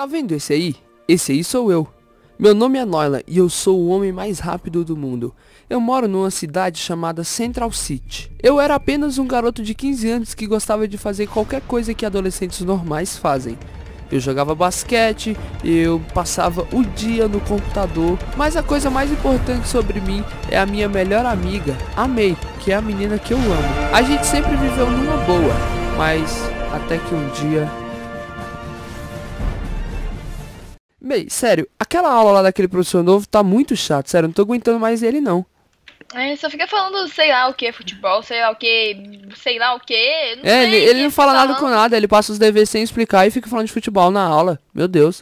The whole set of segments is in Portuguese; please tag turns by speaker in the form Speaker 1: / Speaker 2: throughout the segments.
Speaker 1: Tá vendo esse aí? Esse aí sou eu. Meu nome é Noila e eu sou o homem mais rápido do mundo. Eu moro numa cidade chamada Central City. Eu era apenas um garoto de 15 anos que gostava de fazer qualquer coisa que adolescentes normais fazem. Eu jogava basquete, eu passava o dia no computador, mas a coisa mais importante sobre mim é a minha melhor amiga, a May, que é a menina que eu amo. A gente sempre viveu numa boa, mas até que um dia Bem, sério, aquela aula lá daquele professor novo tá muito chato, sério, não tô aguentando mais ele não.
Speaker 2: É, só fica falando sei lá o que, futebol, sei lá o que, sei lá o que.
Speaker 1: Não é, ele, ele que não fala tá nada com nada, ele passa os deveres sem explicar e fica falando de futebol na aula. Meu Deus.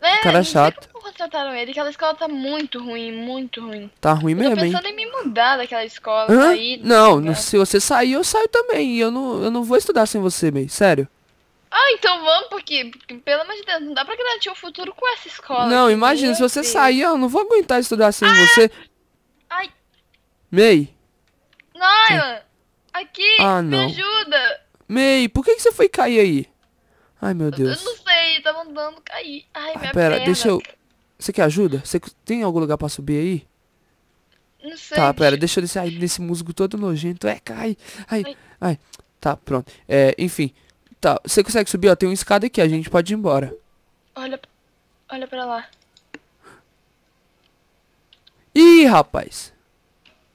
Speaker 2: É, cara é não chato. Sei como contrataram ele, aquela escola tá muito ruim, muito ruim.
Speaker 1: Tá ruim eu mesmo, hein? Tô pensando
Speaker 2: hein? em me mudar daquela escola, Hã? sair. Não, se
Speaker 1: você sair, eu saio também. eu não, eu não vou estudar sem você, meio, sério.
Speaker 2: Ah, então vamos, porque, porque, pelo amor de Deus, não dá pra garantir um futuro com essa escola. Não, imagina, se você
Speaker 1: sair, eu não vou aguentar estudar sem ah! você. Ai. May.
Speaker 2: Naila, aqui, ah, me ajuda.
Speaker 1: May, por que, que você foi cair aí? Ai, meu Deus. Eu não
Speaker 2: sei, tava andando, cair. Ai, ah, minha pera, perna. deixa eu...
Speaker 1: Você quer ajuda? Você tem algum lugar pra subir aí?
Speaker 2: Não tá, sei. Tá, pera, deixa
Speaker 1: eu descer aí nesse musgo todo nojento. É, cai. Ai, ai. ai. Tá, pronto. É, enfim... Tá, você consegue subir? Ó, tem uma escada aqui, a gente pode ir embora.
Speaker 2: Olha, olha pra lá.
Speaker 1: Ih, rapaz.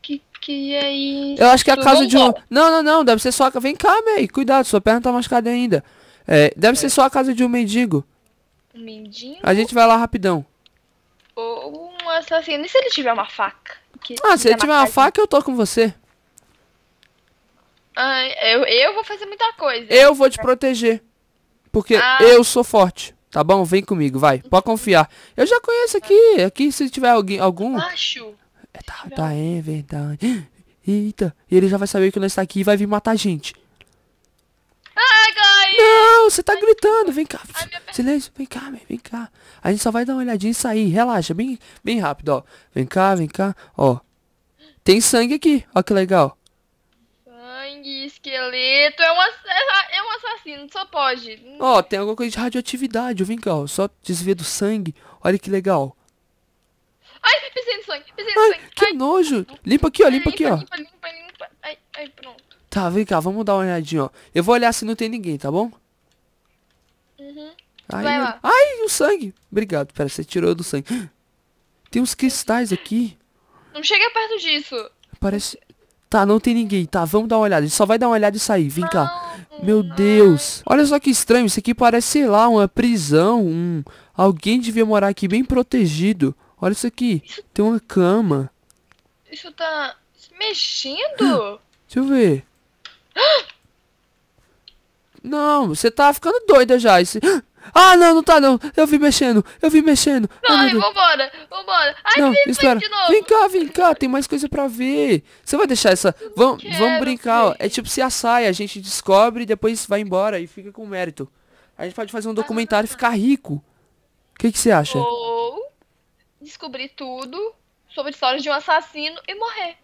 Speaker 2: Que que é isso? Eu acho que é a casa de um...
Speaker 1: Não, não, não, deve ser só... Vem cá, May, cuidado, sua perna tá machucada ainda. É, deve é. ser só a casa de um mendigo.
Speaker 2: Um mendigo? A
Speaker 1: gente vai lá rapidão.
Speaker 2: Ou um assassino, e se ele tiver uma faca? Que ah, se ele tiver uma
Speaker 1: faca, eu tô com você.
Speaker 2: Ai, eu, eu vou fazer muita coisa. Eu vou te
Speaker 1: proteger. Porque ah. eu sou forte. Tá bom? Vem comigo, vai. Pode confiar. Eu já conheço aqui. Aqui, se tiver alguém, algum. Acho. É, tá, tá, é verdade. Eita. E ele já vai saber que nós está aqui e vai vir matar a gente.
Speaker 2: Ai, Não,
Speaker 1: você tá gritando. Vem cá. Silêncio, vem cá, vem cá. A gente só vai dar uma olhadinha e sair. Relaxa, bem, bem rápido, ó. Vem cá, vem cá. Ó. Tem sangue aqui. Ó que legal
Speaker 2: sangue, esqueleto. É um, é, é um assassino, só pode.
Speaker 1: Ó, oh, tem alguma coisa de radioatividade, vem cá, ó. Só desvia do sangue. Olha que legal.
Speaker 2: Ai, pisei no sangue, pisei no ai, sangue. Que
Speaker 1: ai. nojo. Limpa aqui, ó, limpa, aqui, ó. Limpa,
Speaker 2: limpa, limpa. Ai, ai, pronto.
Speaker 1: Tá, vem cá, vamos dar uma olhadinha, ó. Eu vou olhar se não tem ninguém, tá bom?
Speaker 2: Uhum. Ai, Vai lá.
Speaker 1: ai, o sangue. Obrigado, pera, você tirou do sangue. Tem uns cristais aqui.
Speaker 2: Não chega perto disso.
Speaker 1: Parece... Tá, não tem ninguém. Tá, vamos dar uma olhada. A gente só vai dar uma olhada e sair. Vem cá. Meu né? Deus. Olha só que estranho. Isso aqui parece, sei lá, uma prisão. Um... Alguém devia morar aqui bem protegido. Olha isso aqui. Tem uma cama.
Speaker 2: Isso tá se mexendo?
Speaker 1: Deixa eu ver. Não, você tá ficando doida já. Esse... Ah, não, não tá não. Eu vi mexendo, eu vi mexendo.
Speaker 2: Corre, ah, vambora, vambora. Ai, não, vem, espera. de novo. Vem
Speaker 1: cá, vem cá, tem mais coisa pra ver. Você vai deixar essa... Vam, vamos brincar, ó. É tipo se assai, a gente descobre e depois vai embora e fica com mérito. A gente pode fazer um documentário e ah. ficar rico. O que, que você acha?
Speaker 2: Ou descobrir tudo sobre histórias história de um assassino e morrer.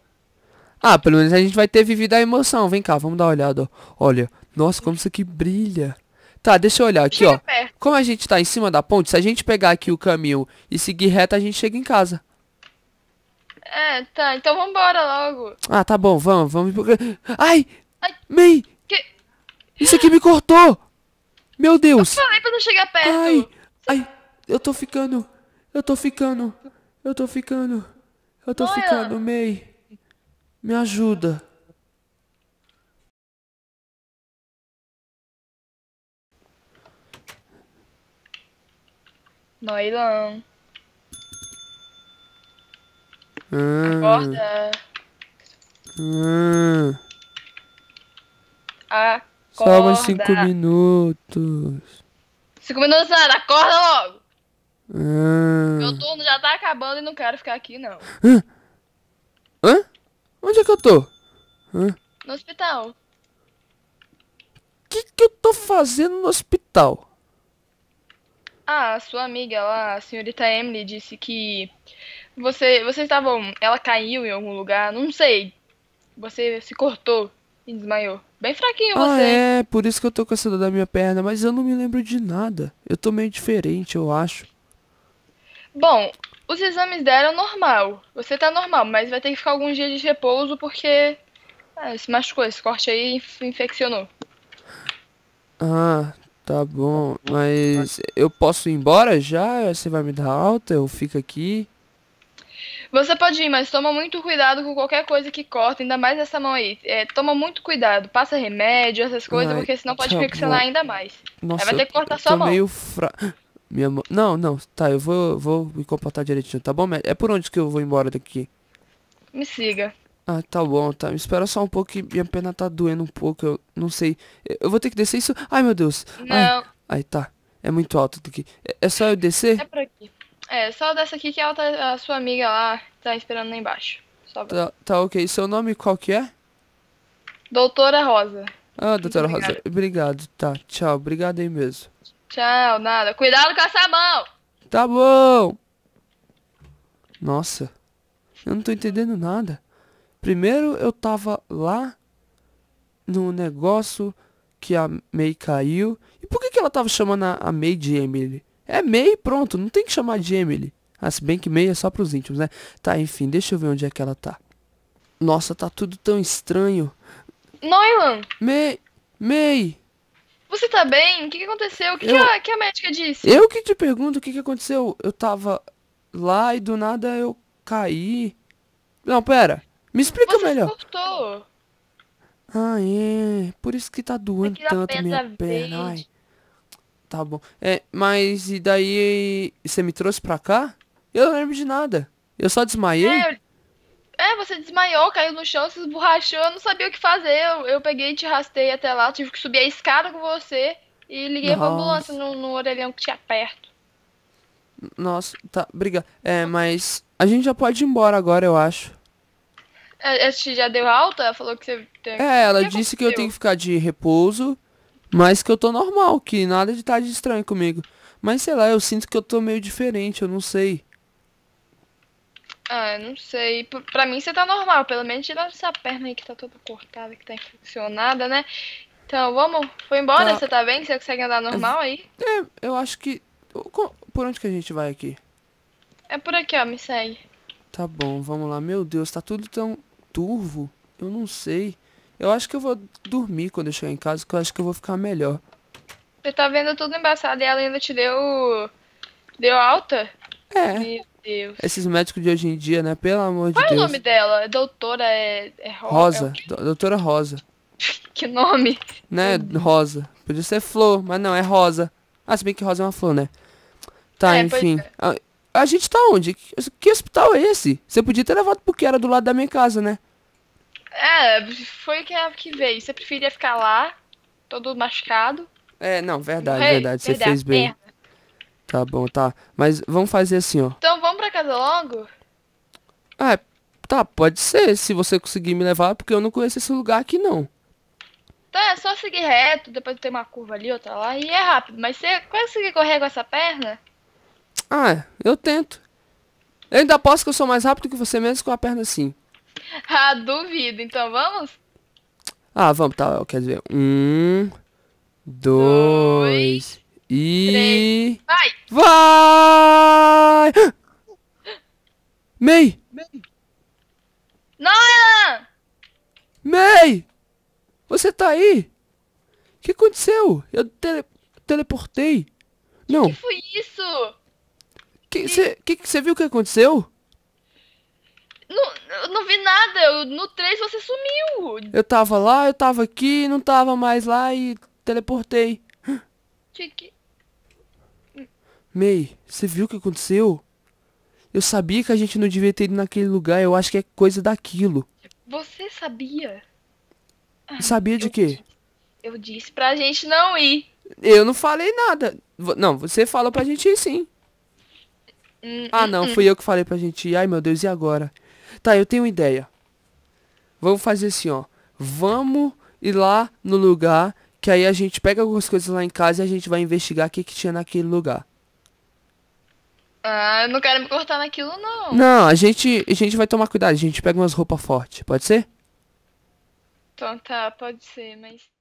Speaker 1: Ah, pelo menos a gente vai ter vivido a emoção. Vem cá, vamos dar uma olhada. Olha, nossa, como isso aqui brilha. Tá, deixa eu olhar aqui, Chega ó. Perto. Como a gente tá em cima da ponte, se a gente pegar aqui o caminho e seguir reto, a gente chega em casa.
Speaker 2: É, tá. Então vambora logo.
Speaker 1: Ah, tá bom, vamos, vamos. Ai!
Speaker 2: Ai. May! Que...
Speaker 1: Isso aqui me cortou! Meu Deus! Eu falei pra não chegar perto. Ai! Ai! Eu tô ficando. Eu tô ficando. Eu tô ficando. Eu tô ficando, May. Me ajuda.
Speaker 2: Noilão.
Speaker 1: Ah. Acorda.
Speaker 2: Ah. Acorda. Só mais cinco
Speaker 1: minutos.
Speaker 2: Cinco minutos nada, acorda logo.
Speaker 1: Ah. Meu
Speaker 2: turno já tá acabando e não quero ficar aqui, não.
Speaker 1: Hã? Hã? Onde é que eu tô? Hã?
Speaker 2: No hospital. O que que eu tô fazendo no hospital? Ah, a sua amiga lá, a senhorita Emily, disse que você, vocês estavam. Ela caiu em algum lugar, não sei. Você se cortou e desmaiou. Bem fraquinho ah, É,
Speaker 1: por isso que eu tô com essa dor da minha perna, mas eu não me lembro de nada. Eu tô meio diferente, eu acho.
Speaker 2: Bom, os exames deram normal. Você tá normal, mas vai ter que ficar alguns dias de repouso porque ah, se machucou, esse corte aí infeccionou.
Speaker 1: Ah, Tá bom, tá tá mas eu posso ir embora já? Você vai me dar alta? Eu fico aqui?
Speaker 2: Você pode ir, mas toma muito cuidado com qualquer coisa que corta, ainda mais essa mão aí. É, toma muito cuidado, passa remédio, essas coisas, Ai, porque senão pode tá friccionar ainda mais. Nossa, vai ter que cortar eu, sua mão. meio fra...
Speaker 1: Minha mão... Não, não, tá, eu vou, vou me comportar direitinho, tá bom? É por onde que eu vou embora daqui?
Speaker 2: Me siga.
Speaker 1: Ah, tá bom, tá. Me espera só um pouco que minha perna tá doendo um pouco. Eu não sei. Eu vou ter que descer isso? Ai, meu Deus. Não. Ai, ai tá. É muito alto aqui. É, é, só eu descer? É
Speaker 2: por aqui. É, só dessa aqui que ela tá, a sua amiga lá tá esperando lá embaixo.
Speaker 1: Tá, tá, ok. Seu nome qual que
Speaker 2: é? Doutora Rosa.
Speaker 1: Ah, doutora Rosa. Obrigado. Obrigado. Tá, tchau. Obrigado aí mesmo.
Speaker 2: Tchau, nada. Cuidado com essa mão.
Speaker 1: Tá bom. Nossa. Eu não tô entendendo nada. Primeiro eu tava lá no negócio que a May caiu. E por que, que ela tava chamando a, a May de Emily? É May, pronto, não tem que chamar de Emily. Ah, se bem que May é só pros íntimos, né? Tá, enfim, deixa eu ver onde é que ela tá. Nossa, tá tudo tão estranho.
Speaker 2: Noilan! May! May! Você tá bem? O que, que aconteceu? O que, eu... que, a, que, a, médica disse? Eu
Speaker 1: que te pergunto o que, que aconteceu. Eu tava lá e do nada eu caí. Não, pera. Me explica Você melhor. Ah, é. Por isso que tá doendo tanto minha verde. perna. Ai. Tá bom. É, mas e daí você me trouxe pra cá? Eu não lembro de nada. Eu só desmaiei. É, eu...
Speaker 2: é você desmaiou, caiu no chão, se esborrachou, eu não sabia o que fazer. Eu, eu peguei e te rastei até lá, tive que subir a escada com você e liguei Nossa. ambulância no, no orelhão que tinha perto.
Speaker 1: Nossa, tá, briga. É, mas a gente já pode ir embora agora, eu acho.
Speaker 2: A é, é, já deu alta? Ela falou que você. Tem... É, ela que disse aconteceu? que eu tenho que
Speaker 1: ficar de repouso, mas que eu tô normal, que nada de tarde estranho comigo. Mas sei lá, eu sinto que eu tô meio diferente, eu não sei.
Speaker 2: Ah, não sei. pra mim você tá normal, pelo menos tirar essa perna aí que tá toda cortada, que tá infeccionada, né? Então vamos, foi embora, tá. você tá bem? Você consegue andar normal aí?
Speaker 1: É, eu acho que. Por onde que a gente vai aqui?
Speaker 2: É por aqui, ó, me segue.
Speaker 1: Tá bom, vamos lá. Meu Deus, tá tudo tão turvo. Eu não sei. Eu acho que eu vou dormir quando eu chegar em casa, que eu acho que eu vou ficar melhor.
Speaker 2: Você tá vendo tudo embaçado e ela ainda te deu. Deu alta? É. Meu Deus.
Speaker 1: Esses médicos de hoje em dia, né? Pelo amor Qual de Deus. Qual é o nome
Speaker 2: dela? É doutora é. é, é Rosa.
Speaker 1: É Doutora Rosa.
Speaker 2: que nome?
Speaker 1: Né? Rosa. Podia ser flor, mas não, é rosa. Ah, se bem que rosa é uma flor, né? Tá, é, enfim. Pois... É. Ah, a gente tá onde? Que hospital é esse? Você podia ter levado porque era do lado da minha casa, né?
Speaker 2: É, foi que, que veio. Você preferia ficar lá, todo machucado. É, não, verdade, Morrei, verdade. Você fez bem. Merda.
Speaker 1: Tá bom, tá. Mas vamos fazer assim, ó.
Speaker 2: Então vamos pra casa logo?
Speaker 1: É, tá, pode ser, se você conseguir me levar, porque eu não conheço esse lugar aqui, não.
Speaker 2: Então é só seguir reto, depois tem uma curva ali, outra lá, e é rápido. Mas você consegue correr com essa perna?
Speaker 1: Ah, é. eu tento. Eu ainda posso, que eu sou mais rápido que você mesmo com a perna assim.
Speaker 2: Ah, duvido. Então vamos?
Speaker 1: Ah, vamos, tá. Quer dizer, um, dois, dois e... Três. Vai! Vai! Mei!
Speaker 2: Mei. Não,
Speaker 1: Você tá aí? O que aconteceu? Eu tele teleportei. Não. O que
Speaker 2: foi isso?
Speaker 1: Que você que, que viu o que aconteceu?
Speaker 2: Não, eu não vi nada. Eu, no 3 você sumiu.
Speaker 1: Eu tava lá, eu tava aqui, não tava mais lá e teleportei. Que... May, você viu o que aconteceu? Eu sabia que a gente não devia ter ido naquele lugar. Eu acho que é coisa daquilo.
Speaker 2: Você sabia?
Speaker 1: Sabia de eu quê?
Speaker 2: eu disse pra gente não ir. Eu
Speaker 1: não falei nada. Não, você falou pra gente ir sim.
Speaker 2: Hum, ah, hum, não, hum, fui hum. eu
Speaker 1: que falei pra gente ir. Ai, meu Deus, e agora? Tá, eu tenho ideia. Vamos fazer assim, ó. Vamos ir lá no lugar, que aí a gente pega algumas coisas lá em casa e a gente vai investigar o que, que tinha naquele lugar.
Speaker 2: Ah, eu não quero me cortar naquilo, não. Não, a
Speaker 1: gente, a gente vai tomar cuidado. A gente pega umas roupas fortes, pode ser?
Speaker 2: Então tá, pode ser, mas...